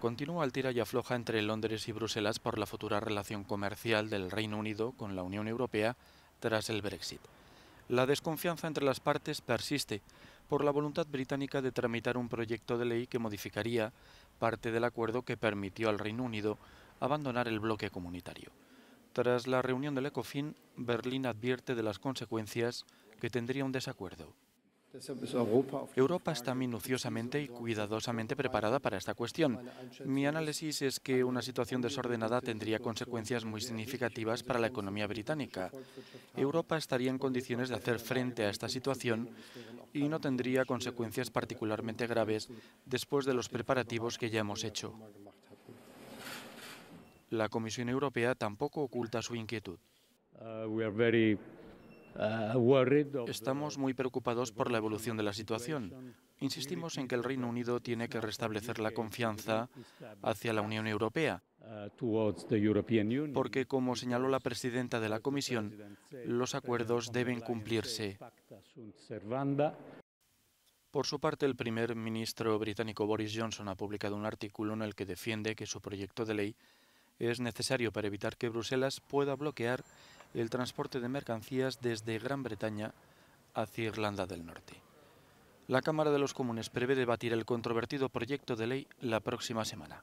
Continúa el tira y afloja entre Londres y Bruselas por la futura relación comercial del Reino Unido con la Unión Europea tras el Brexit. La desconfianza entre las partes persiste por la voluntad británica de tramitar un proyecto de ley que modificaría parte del acuerdo que permitió al Reino Unido abandonar el bloque comunitario. Tras la reunión del ECOFIN, Berlín advierte de las consecuencias que tendría un desacuerdo. Europa está minuciosamente y cuidadosamente preparada para esta cuestión. Mi análisis es que una situación desordenada tendría consecuencias muy significativas para la economía británica. Europa estaría en condiciones de hacer frente a esta situación y no tendría consecuencias particularmente graves después de los preparativos que ya hemos hecho. La Comisión Europea tampoco oculta su inquietud. Uh, Estamos muy preocupados por la evolución de la situación. Insistimos en que el Reino Unido tiene que restablecer la confianza hacia la Unión Europea, porque, como señaló la presidenta de la Comisión, los acuerdos deben cumplirse. Por su parte, el primer ministro británico Boris Johnson ha publicado un artículo en el que defiende que su proyecto de ley es necesario para evitar que Bruselas pueda bloquear el transporte de mercancías desde Gran Bretaña hacia Irlanda del Norte. La Cámara de los Comunes prevé debatir el controvertido proyecto de ley la próxima semana.